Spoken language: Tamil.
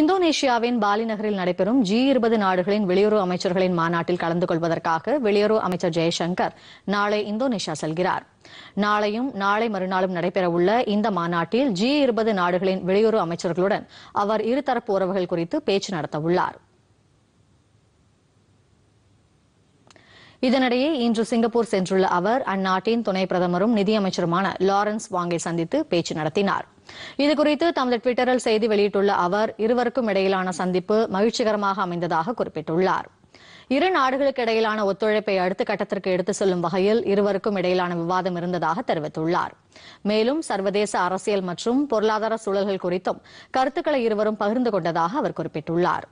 இந்தோனேஷியாவின் பாலிநகரில் நடைபெறும் ஜி இருபது நாடுகளின் வெளியுறவு அமைச்சர்களின் மாநாட்டில் கலந்து கொள்வதற்காக வெளியுறவு அமைச்சர் ஜெய்சங்கர் நாளை இந்தோனேஷியா செல்கிறார் நாளையும் நாளை மறுநாளும் நடைபெறவுள்ள இந்த மாநாட்டில் ஜி இருபது நாடுகளின் வெளியுறவு அமைச்சர்களுடன் அவர் இருதரப்பு உறவுகள் குறித்து பேச்சு நடத்தவுள்ளாா் இதனிடையே இன்று சிங்கப்பூர் சென்றுள்ள அவர் அந்நாட்டின் துணை பிரதமரும் நிதியமைச்சருமான லாரன்ஸ் வாங்கை சந்தித்து பேச்சு நடத்தினார் இதுகுறித்து தமது டுவிட்டரில் செய்தி வெளியிட்டுள்ள அவர் இருவருக்கும் இடையிலான சந்திப்பு மகிழ்ச்சிகரமாக அமைந்ததாக குறிப்பிட்டுள்ளார் இரு நாடுகளுக்கு இடையிலான ஒத்துழைப்பை அடுத்த கட்டத்திற்கு எடுத்து செல்லும் வகையில் இருவருக்கும் இடையிலான விவாதம் இருந்ததாக தெரிவித்துள்ளார் மேலும் சர்வதேச அரசியல் மற்றும் பொருளாதார சூழல்கள் குறித்தும் கருத்துக்களை இருவரும் பகிர்ந்து கொண்டதாக அவர் குறிப்பிட்டுள்ளாா்